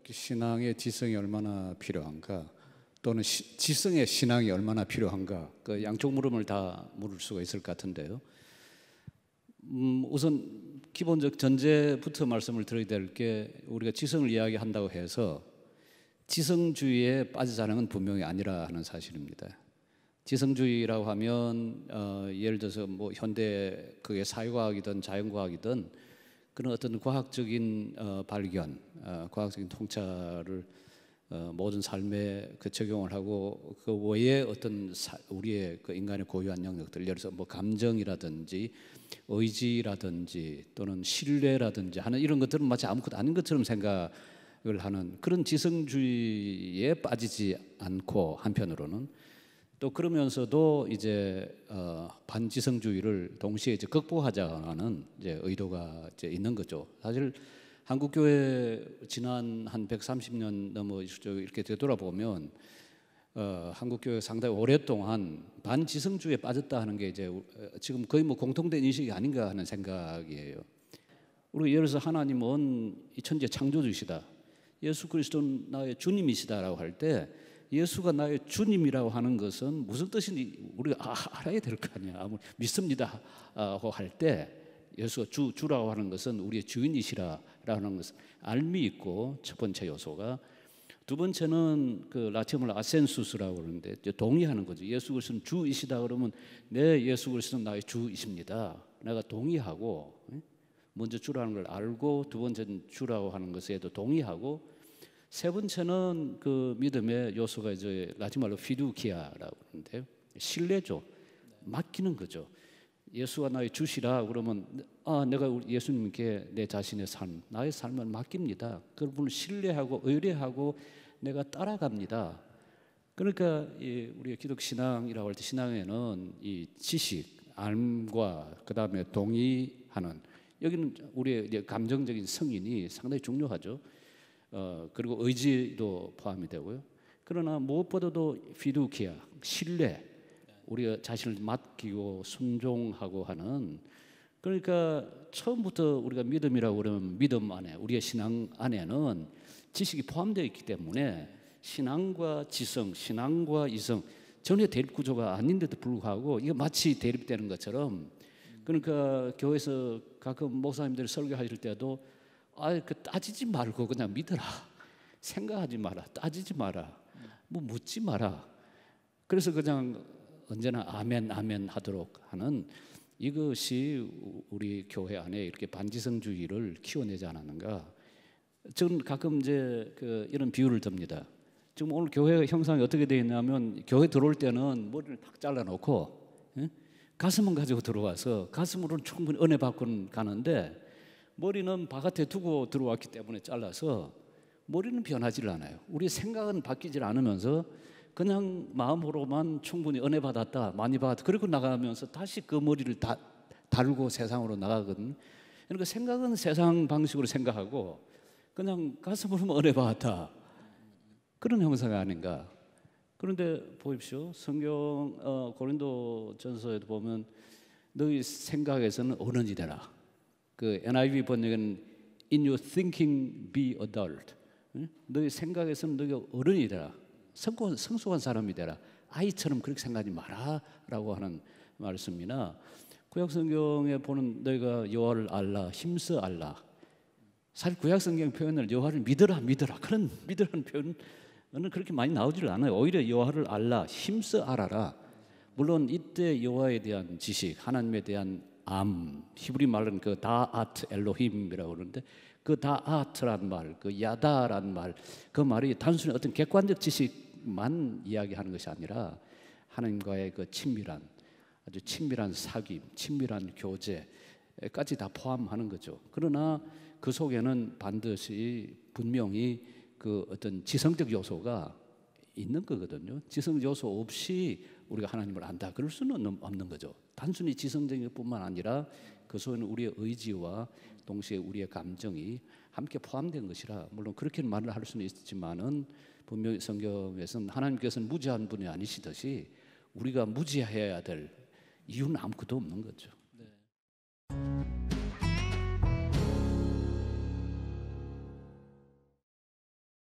이렇게 신앙의 지성이 얼마나 필요한가 또는 시, 지성의 신앙이 얼마나 필요한가 그 양쪽 물음을 다 물을 수가 있을 것 같은데요. 음, 우선 기본적 전제부터 말씀을 드려야 될 게 우리가 지성을 이야기한다고 해서 지성주의에 빠지자는 건 분명히 아니라 하는 사실입니다. 지성주의라고 하면 어, 예를 들어서 뭐 현대 그게 사회과학이든 자연과학이든 그런 어떤 과학적인 어, 발견, 어, 과학적인 통찰을 어, 모든 삶에 그 적용을 하고 그 외에 어떤 사, 우리의 그 인간의 고유한 영역들, 예를 들어서 뭐 감정이라든지 의지라든지 또는 신뢰라든지 하는 이런 것들은 마치 아무것도 아닌 것처럼 생각을 하는 그런 지성주의에 빠지지 않고 한편으로는 또 그러면서도 이제 어, 반지성주의를 동시에 이제 극복하자는 이제 의도가 이제 있는 거죠. 사실 한국 교회 지난 한 130년 넘어 이렇게 되돌아보면 어, 한국 교회 상당히 오랫동안 반지성주의에 빠졌다 하는 게 이제 어, 지금 거의 뭐 공통된 인식이 아닌가 하는 생각이에요. 우리 예를 들어서 하나님은 이 천재 창조주시다. 예수 그리스도는 나의 주님이시다라고 할때 예수가 나의 주님이라고 하는 것은 무슨 뜻인지 우리가 아, 알아야 될 거 아니야. 아무리 믿습니다고 아, 할때 예수가 주 주라고 하는 것은 우리의 주인이시라라는 것은 알미 있고 첫 번째 요소가 두 번째는 그 라틴어로 아센수스라고 그러는데 동의하는 거죠. 예수 그리스도는 주이시다 그러면 네 예수 그리스도는 나의 주이십니다. 내가 동의하고 먼저 주라는 걸 알고 두 번째는 주라고 하는 것에도 동의하고 세 번째는 그 믿음의 요소가 이제 라틴말로 피두키아라고 하는데요. 신뢰죠. 맡기는 거죠. 예수가 나의 주시라 그러면 아 내가 예수님께 내 자신의 삶, 나의 삶을 맡깁니다. 그분을 신뢰하고 의뢰하고 내가 따라갑니다. 그러니까 우리의 기독 신앙이라고 할 때 신앙에는 이 지식, 암과 그 다음에 동의하는 여기는 우리의 감정적인 성인이 상당히 중요하죠. 어, 그리고 의지도 포함이 되고요. 그러나 무엇보다도 피두키아 신뢰 우리가 자신을 맡기고 순종하고 하는 그러니까 처음부터 우리가 믿음이라고 그러면 믿음 안에 우리의 신앙 안에는 지식이 포함되어 있기 때문에 신앙과 지성, 신앙과 이성 전혀 대립 구조가 아닌데도 불구하고 이거 마치 대립되는 것처럼 그러니까 교회에서 가끔 목사님들이 설교하실 때도 아그 따지지 말고 그냥 믿어라. 생각하지 마라. 따지지 마라. 뭐 묻지 마라. 그래서 그냥 언제나 아멘 아멘 하도록 하는 이것이 우리 교회 안에 이렇게 반지성주의를 키워내지 않았는가? 저는 가끔 이제 그 이런 비유를 듭니다. 지금 오늘 교회 형상이 어떻게 되어 있냐면 교회 들어올 때는 머리를 탁 잘라놓고 가슴은 가지고 들어와서 가슴으로는 충분히 은혜 받고 가는데 머리는 바깥에 두고 들어왔기 때문에 잘라서 머리는 변하지 않아요. 우리 생각은 바뀌질 않으면서 그냥 마음으로만 충분히 은혜 받았다, 많이 받았다. 그리고 나가면서 다시 그 머리를 다 달고 세상으로 나가거든. 그러니까 생각은 세상 방식으로 생각하고 그냥 가슴으로만 은혜 받았다. 그런 형상이 아닌가. 그런데 보십시오. 성경 어, 고린도 전서에도 보면 너희 생각에서는 어느 이래라. 그 NIV 번역은 In your thinking be adult. 너의 생각에서는 너가 어른이 라 성고, 성숙한 사람이 되라. 아이처럼 그렇게 생각하지 마라라고 하는 말씀이나 구약 성경에 보는 너희가 여호와를 알라, 힘써 알라. 사실 구약 성경 표현을 여호와를 믿으라, 믿으라 그런 믿으라는 표현은 그렇게 많이 나오질 않아요. 오히려 여호와를 알라, 힘써 알아라. 물론 이때 여호와에 대한 지식, 하나님에 대한 암 히브리 말은 그 다아트 엘로힘이라고 그러는데 그 다아트란 말, 그 야다란 말, 그 말이 단순히 어떤 객관적 지식만 이야기하는 것이 아니라 하나님과의 그 친밀한 아주 친밀한 사귐, 친밀한 교제까지 다 포함하는 거죠. 그러나 그 속에는 반드시 분명히 그 어떤 지성적 요소가 있는 거거든요. 지성 요소 없이 우리가 하나님을 안다 그럴 수는 없는 거죠. 단순히 지성적인 것뿐만 아니라 그 속에는 우리의 의지와 동시에 우리의 감정이 함께 포함된 것이라 물론 그렇게 말을 할 수는 있지만은 분명히 성경에서는 하나님께서는 무지한 분이 아니시듯이 우리가 무지해야 될 이유는 아무것도 없는 거죠. 네.